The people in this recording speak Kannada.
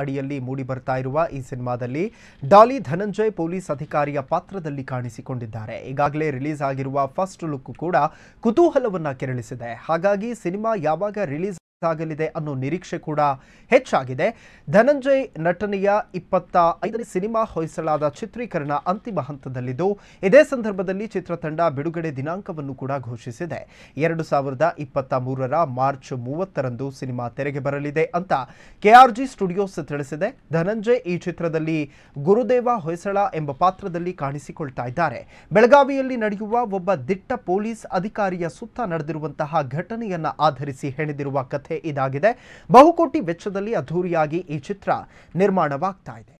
ಅಡಿಯಲ್ಲಿ ಮೂಡಿಬರ್ತಾ ಇರುವ ಈ ಸಿನಿಮಾದಲ್ಲಿ ಡಾಲಿ ಧನಂಜಯ್ ಪೊಲೀಸ್ ಅಧಿಕಾರಿಯ ಪಾತ್ರದಲ್ಲಿ ಕಾಣಿಸಿಕೊಂಡಿದ್ದಾರೆ ಈಗಾಗಲೇ ರಿಲೀಸ್ ಆಗಿರುವ ಫಸ್ಟ್ ಲುಕ್ ಕೂಡ ಕುತೂಹಲವನ್ನ ಕೆರಳಿಸಿದೆ ಹಾಗಾಗಿ ಸಿನಿಮಾ ಯಾವಾಗ ರಿಲೀಸ್ ಆಗಲಿದೆ ಅನ್ನೋ ನಿರೀಕ್ಷೆ ಕೂಡ ಹೆಚ್ಚಾಗಿದೆ ಧನಂಜಯ್ ನಟನೆಯ ಇಪ್ಪತ್ತ ಐದನೇ ಸಿನಿಮಾ ಹೊಯ್ಸಳಾದ ಚಿತ್ರೀಕರಣ ಅಂತಿಮ ಹಂತದಲ್ಲಿದ್ದು ಇದೇ ಸಂದರ್ಭದಲ್ಲಿ ಚಿತ್ರತಂಡ ಬಿಡುಗಡೆ ದಿನಾಂಕವನ್ನು ಕೂಡ ಘೋಷಿಸಿದೆ ಎರಡು ಸಾವಿರದ ಇಪ್ಪತ್ತ ಮೂರರ ಮಾರ್ಚ್ ಮೂವತ್ತರಂದು ಸಿನಿಮಾ ತೆರೆಗೆ ಬರಲಿದೆ ಅಂತ ಕೆಆರ್ಜಿ ಸ್ಟುಡಿಯೋಸ್ ತಿಳಿಸಿದೆ ಧನಂಜಯ್ ಈ ಚಿತ್ರದಲ್ಲಿ ಗುರುದೇವ ಹೊಯ್ಸಳ ಎಂಬ ಪಾತ್ರದಲ್ಲಿ ಕಾಣಿಸಿಕೊಳ್ತಾ ಇದ್ದಾರೆ ಬೆಳಗಾವಿಯಲ್ಲಿ ನಡೆಯುವ ಒಬ್ಬ ದಿಟ್ಟ ಪೊಲೀಸ್ ಅಧಿಕಾರಿಯ ಸುತ್ತ ನಡೆದಿರುವಂತಹ ಘಟನೆಯನ್ನ ಆಧರಿಸಿ ಹೆಣೆದಿರುವ ಕಥೆ ಇದಾಗಿದೆ ಬಹುಕೋಟಿ ವೆಚ್ಚದಲ್ಲಿ ಅದ್ಧೂರಿಯಾಗಿ ಈ ಚಿತ್ರ ನಿರ್ಮಾಣವಾಗ್ತಾ ಇದೆ